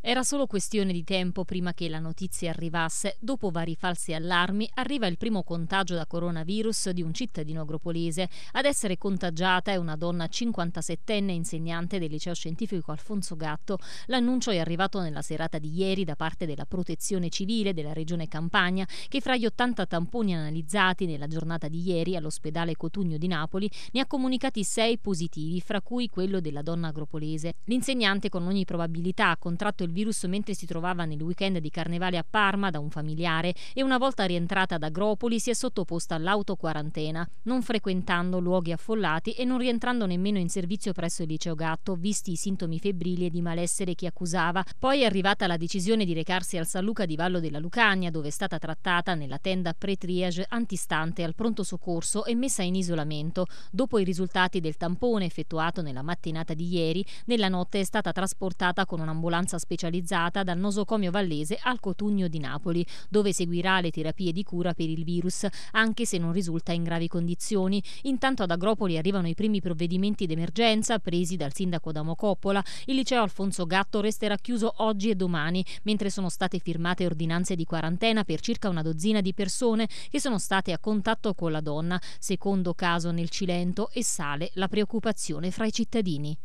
Era solo questione di tempo prima che la notizia arrivasse. Dopo vari falsi allarmi, arriva il primo contagio da coronavirus di un cittadino agropolese. Ad essere contagiata è una donna 57enne insegnante del liceo scientifico Alfonso Gatto. L'annuncio è arrivato nella serata di ieri da parte della Protezione Civile della Regione Campania, che fra gli 80 tamponi analizzati nella giornata di ieri all'ospedale Cotugno di Napoli ne ha comunicati 6 positivi, fra cui quello della donna agropolese. L'insegnante con ogni probabilità ha contratto il il virus mentre si trovava nel weekend di carnevale a Parma da un familiare e una volta rientrata ad Agropoli si è sottoposta all'autoquarantena, non frequentando luoghi affollati e non rientrando nemmeno in servizio presso il liceo Gatto, visti i sintomi febbrili e di malessere che accusava. Poi è arrivata la decisione di recarsi al San Luca di Vallo della Lucania, dove è stata trattata nella tenda pre-triage antistante al pronto soccorso e messa in isolamento. Dopo i risultati del tampone effettuato nella mattinata di ieri, nella notte è stata trasportata con un'ambulanza speciale specializzata dal nosocomio vallese al Cotugno di Napoli, dove seguirà le terapie di cura per il virus, anche se non risulta in gravi condizioni. Intanto ad Agropoli arrivano i primi provvedimenti d'emergenza presi dal sindaco Damo Coppola. Il liceo Alfonso Gatto resterà chiuso oggi e domani, mentre sono state firmate ordinanze di quarantena per circa una dozzina di persone che sono state a contatto con la donna, secondo caso nel Cilento, e sale la preoccupazione fra i cittadini.